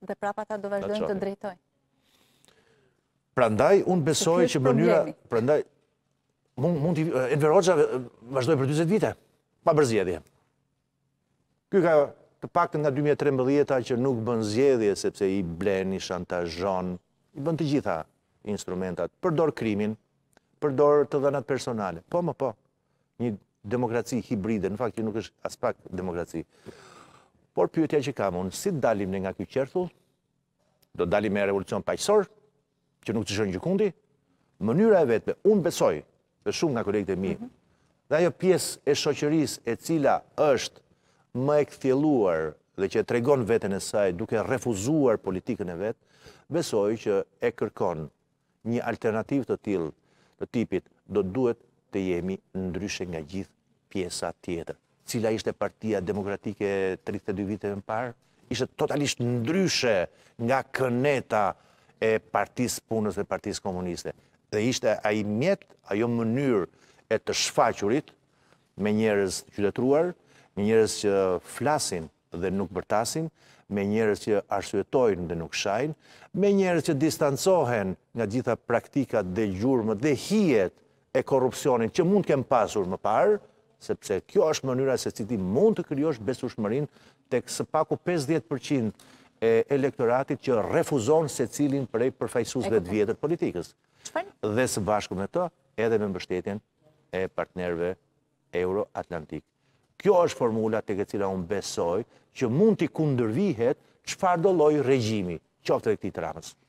dhe prapa ta do vazhdojnë të drejtojnë. Pra ndaj, unë besoj që mënyra... Pra ndaj, mund t'i... Eh, Enverogja eh, vazhdoj për 20 vite, pa bërzjedje. Ky ka të pak nga 2013 ta që nuk bën zjedhje, sepse i bleni, shantajon, i bën të gjitha instrumentat, përdor krimin, përdor të dhenat personale. Po, më po, një demokraci hibride, në fakt që nuk është aspak demokraci. Por pyetja që kam unë, si dalim në nga këtë qërthull, do dalim me revolucion pajësor, që nuk të shënë gjëkundi, mënyra e vetëme, unë besoj, dhe shumë nga kolegët e mi, mhm. dhe ajo pjesë e shoqëris e cila është më e këthjeluar dhe që e tregon vetën e saj duke refuzuar politikën e vetë, besoj që e kërkon një alternativ të tjilë, të tipit, do duhet të jemi ndryshe nga gjithë pjesa tjetër cila ishte partia demokratike 32 vite më parë, ishte totalisht ndryshe nga këneta e partis punës dhe partis komuniste. Dhe ishte i mjet, ajo mënyrë e të shfaqurit me njërës qytetruar, me njërës që flasin dhe nuk bërtasin, me njërës që arsuetojnë dhe nuk shajnë, me njërës që distancohen nga gjitha praktikat dhe gjurëmët dhe hijet e korupcionin që mund kem pasur më parë, sepse kjo është mënyra se si ti mund të kryosh besushmërin të kësë paku 50% e elektoratit që refuzon se cilin prej përfajsusve të vjetër politikës. Dhe së bashku me të, edhe me mbështetjen e partnerve Euro-Atlantik. Kjo është formula të këtë cila unë besoj që mund të kundërvihet që fardoloj regjimi qoftë dhe këti të